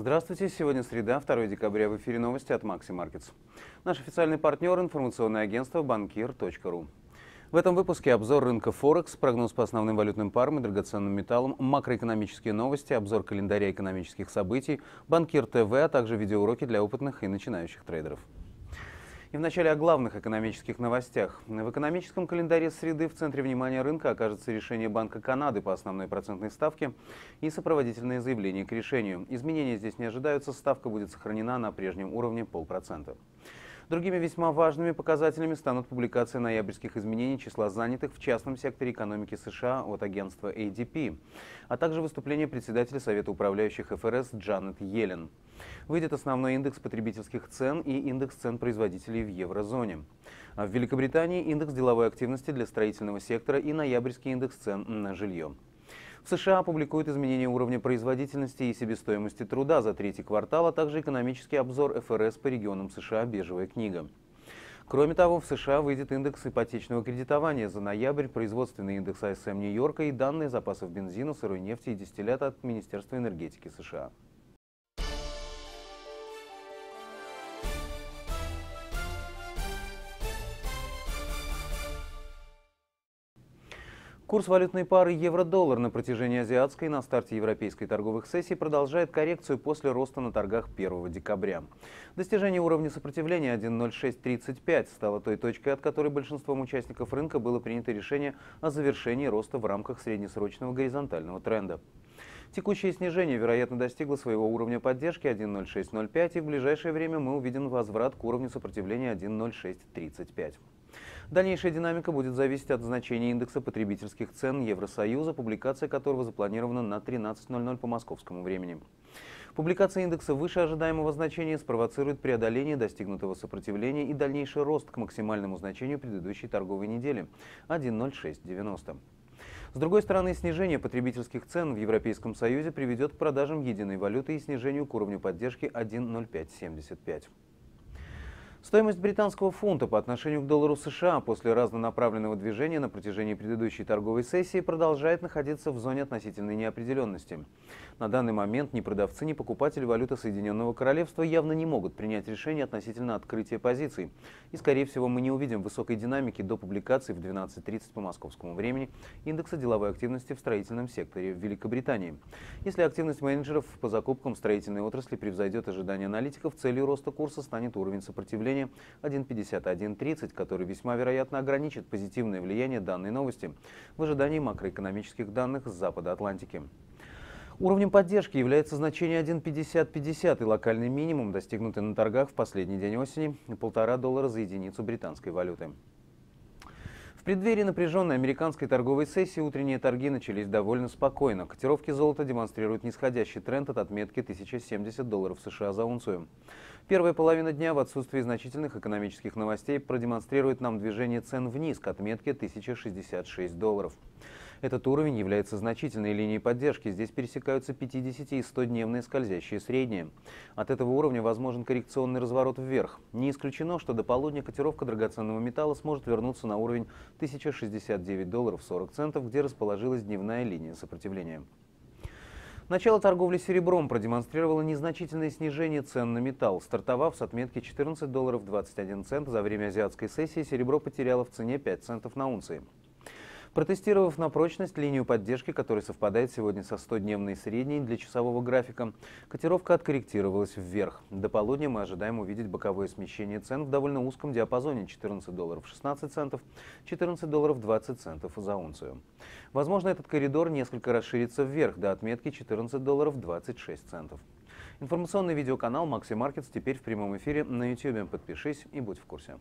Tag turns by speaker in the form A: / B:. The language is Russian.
A: Здравствуйте. Сегодня среда, 2 декабря. В эфире новости от Maxi Markets. Наш официальный партнер – информационное агентство банкир.ру. В этом выпуске обзор рынка Форекс, прогноз по основным валютным парам и драгоценным металлам, макроэкономические новости, обзор календаря экономических событий, банкир ТВ, а также видеоуроки для опытных и начинающих трейдеров. И вначале о главных экономических новостях. В экономическом календаре среды в центре внимания рынка окажется решение Банка Канады по основной процентной ставке и сопроводительные заявления к решению. Изменения здесь не ожидаются, ставка будет сохранена на прежнем уровне полпроцента. Другими весьма важными показателями станут публикации ноябрьских изменений числа занятых в частном секторе экономики США от агентства ADP, а также выступление председателя Совета управляющих ФРС Джанет Йеллен. Выйдет основной индекс потребительских цен и индекс цен производителей в еврозоне. А в Великобритании индекс деловой активности для строительного сектора и ноябрьский индекс цен на жилье. В США публикуют изменения уровня производительности и себестоимости труда за третий квартал, а также экономический обзор ФРС по регионам США «Бежевая книга». Кроме того, в США выйдет индекс ипотечного кредитования за ноябрь, производственный индекс АСМ Нью-Йорка и данные запасов бензина, сырой нефти и дистиллята от Министерства энергетики США. Курс валютной пары евро-доллар на протяжении азиатской и на старте европейской торговых сессий продолжает коррекцию после роста на торгах 1 декабря. Достижение уровня сопротивления 1.0635 стало той точкой, от которой большинством участников рынка было принято решение о завершении роста в рамках среднесрочного горизонтального тренда. Текущее снижение, вероятно, достигло своего уровня поддержки 1.0605, и в ближайшее время мы увидим возврат к уровню сопротивления 1.0635. Дальнейшая динамика будет зависеть от значения индекса потребительских цен Евросоюза, публикация которого запланирована на 13.00 по московскому времени. Публикация индекса выше ожидаемого значения спровоцирует преодоление достигнутого сопротивления и дальнейший рост к максимальному значению предыдущей торговой недели – 1.0690. С другой стороны, снижение потребительских цен в Европейском Союзе приведет к продажам единой валюты и снижению к уровню поддержки 1.0575. Стоимость британского фунта по отношению к доллару США после разнонаправленного движения на протяжении предыдущей торговой сессии продолжает находиться в зоне относительной неопределенности. На данный момент ни продавцы, ни покупатели валюты Соединенного Королевства явно не могут принять решение относительно открытия позиций. И, скорее всего, мы не увидим высокой динамики до публикации в 12.30 по московскому времени индекса деловой активности в строительном секторе в Великобритании. Если активность менеджеров по закупкам строительной отрасли превзойдет ожидания аналитиков, целью роста курса станет уровень сопротивления уровне 1,5130, который весьма вероятно ограничит позитивное влияние данной новости в ожидании макроэкономических данных с Запада Атлантики. Уровнем поддержки является значение 1,5050 и локальный минимум, достигнутый на торгах в последний день осени, 1,5 доллара за единицу британской валюты преддверии напряженной американской торговой сессии утренние торги начались довольно спокойно. Котировки золота демонстрируют нисходящий тренд от отметки 1070 долларов США за унцию. Первая половина дня в отсутствии значительных экономических новостей продемонстрирует нам движение цен вниз к отметке 1066 долларов. Этот уровень является значительной линией поддержки. Здесь пересекаются 50 и 100-дневные скользящие средние. От этого уровня возможен коррекционный разворот вверх. Не исключено, что до полудня котировка драгоценного металла сможет вернуться на уровень 1069 долларов 40 центов, где расположилась дневная линия сопротивления. Начало торговли серебром продемонстрировало незначительное снижение цен на металл. Стартовав с отметки 14 долларов 21 цент, за время азиатской сессии серебро потеряло в цене 5 центов на унции. Протестировав на прочность линию поддержки, которая совпадает сегодня со 100-дневной средней для часового графика, котировка откорректировалась вверх. До полудня мы ожидаем увидеть боковое смещение цен в довольно узком диапазоне 14 долларов 16 центов, 14 долларов 20 центов за унцию. Возможно, этот коридор несколько расширится вверх до отметки 14 долларов 26 центов. Информационный видеоканал Maxi Markets теперь в прямом эфире на YouTube. Подпишись и будь в курсе.